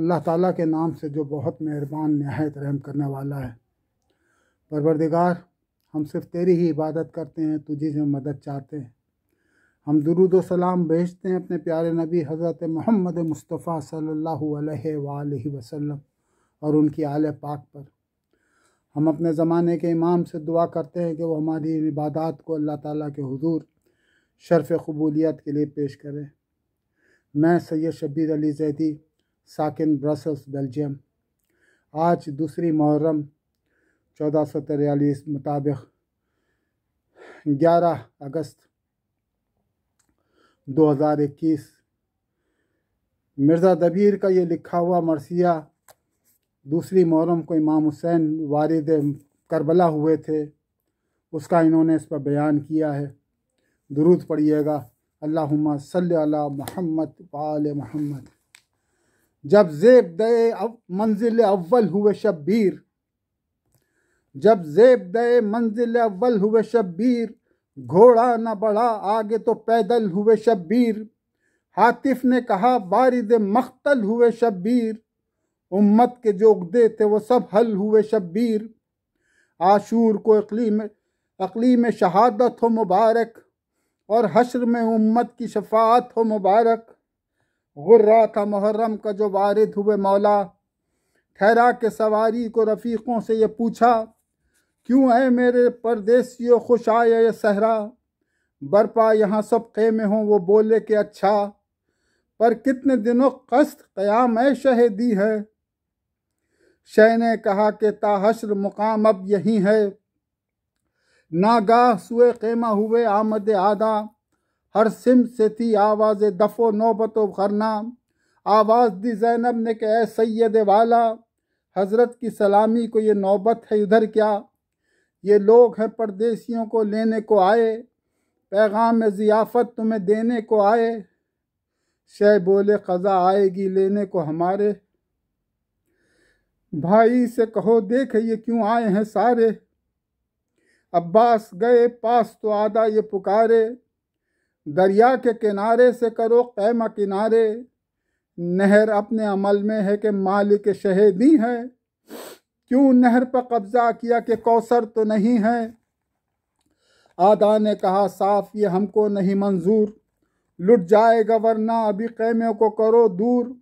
अल्लाह ताला के नाम से जो बहुत मेहरबान नहायत रहम करने वाला है परवरदिगार हम सिर्फ तेरी ही इबादत करते हैं तुझी से मदद चाहते हैं हम दरुद सलाम भेजते हैं अपने प्यारे नबी हज़रत मोहम्मद मुस्तफ़ा सल्लल्लाहु अलैहि वसल्लम और उनकी आल पाक पर हम अपने ज़माने के इमाम से दुआ करते हैं कि वो हमारी इबादत को अल्लाह ताला के हुजूर शर्फ़ कबूलियत के लिए पेश करें मैं सैयद शबीर अली जैदी साकिन ब्रसल्स बेल्जियम आज दूसरी मुहर्रम चौदह सौ तिरयालीस मुताबिक ग्यारह अगस्त दो हज़ार इक्कीस मिर्ज़ा दबीर का ये लिखा हुआ मरसिया दूसरी मुहर्रम को इमाम हुसैन वारद करबला हुए थे उसका इन्होंने इस पर बयान किया है दुरूद पढ़िएगा अल्लाह सल महमद वाल महमद जब जेब दए मंजिल अव्वल हुए शब्बीर जब जेब दए मंजिल अव्वल हुए शब्बीर घोड़ा न बढ़ा आगे तो पैदल हुए शब्बीर हातिफ ने कहा बारिद मख्तल हुए शब्बीर उम्मत के जो उगदे थे वो सब हल हुए शब्बीर आशूर को अकलीम अकलीम शहादत हो मुबारक और हश्र में उम्मत की शफात हो मुबारक गुर्रा था मुहर्रम का जो वारिद हुए मौला ठहरा के सवारी को रफ़ीक़ों से ये पूछा क्यों है मेरे परदेसियों खुश आए ये सहरा बरपा यहाँ सब खेमे हों वो बोले कि अच्छा पर कितने दिनों कस्त क़याम है शहदी है शह ने कहा कि ताहशर मुकाम अब यहीं है नागाह सुए खेमा हुए आमद आदा हर सिम से थी आवाज़ दफ़ो नौबत खरना आवाज़ दी जैनब ने कह सैद वाला हज़रत की सलामी को ये नौबत है उधर क्या ये लोग हैं परदेसियों को लेने को आए पैगाम ज़ियाफ़त तुम्हें देने को आए शह बोले क़ज़ा आएगी लेने को हमारे भाई से कहो देख ये क्यों आए हैं सारे अब्बास गए पास तो आधा ये पुकारे दरिया के किनारे से करो कैम किनारे नहर अपने अमल में है कि मालिक शहेदी है क्यों नहर पर कब्जा किया कि कौसर तो नहीं है आदा ने कहा साफ ये हमको नहीं मंजूर लुट जाएगा वरना अभी कैमे को करो दूर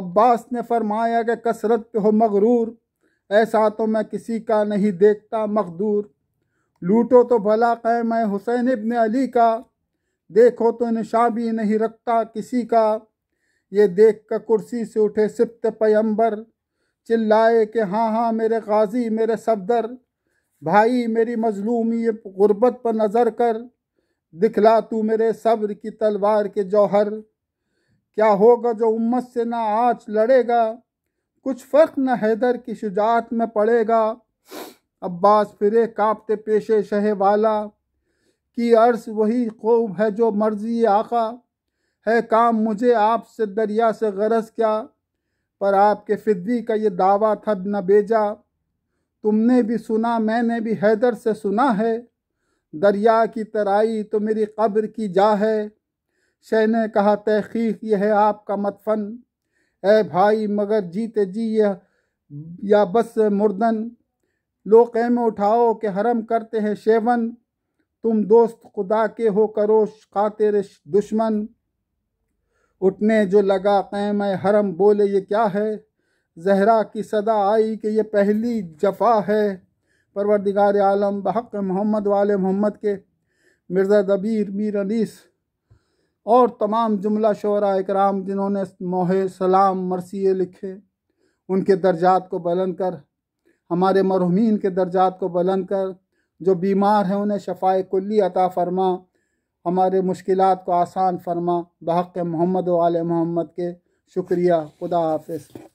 अब्बास ने फरमाया कि कसरत पे हो मगरूर ऐसा तो मैं किसी का नहीं देखता मकदूर लूटो तो भला कैम हुसैन इबन अली का देखो तो भी नहीं रखता किसी का ये देख कर कुर्सी से उठे सिप्त पयंबर चिल्लाए कि हाँ हाँ मेरे गाजी मेरे सफदर भाई मेरी मजलूमी गुर्बत पर नज़र कर दिखला तू मेरे सब्र की तलवार के जौहर क्या होगा जो उम्मत से ना आज लड़ेगा कुछ फ़र्क न हैदर की शुजात में पड़ेगा अब्बास फिरे कापते पेशे शहे वाला कि अर्श वही खूब है जो मर्जी आका है काम मुझे आपसे दरिया से गरज क्या पर आपके फिदी का ये दावा था न बेजा तुमने भी सुना मैंने भी हैदर से सुना है दरिया की तराई तो मेरी कब्र की जा है शह ने कहा तहकीक यह है आपका मतफन ए भाई मगर जीते जी यह या बस मुर्दन लोग कैमे उठाओ के हरम करते हैं शेवन तुम दोस्त खुदा के हो करो खातिर दुश्मन उठने जो लगा कैम हरम बोले ये क्या है जहरा की सदा आई कि ये पहली जफा है परवरदिगार आलम बहक मोहम्मद वाले मोहम्मद के मिर्ज़ा दबीर मीर अनीस और तमाम जुमला शोरा कराम जिन्होंने मोह सलाम मरसिए लिखे उनके दर्जात को बुलंद कर हमारे मरहमीन के दर्जात को बुलंद कर जो बीमार हैं उन्हें शफाए कुल्ली अता फरमा हमारे मुश्किल को आसान फरमा बहक मोहम्मद वाले मोहम्मद के शुक्रिया खुदा हाफिज़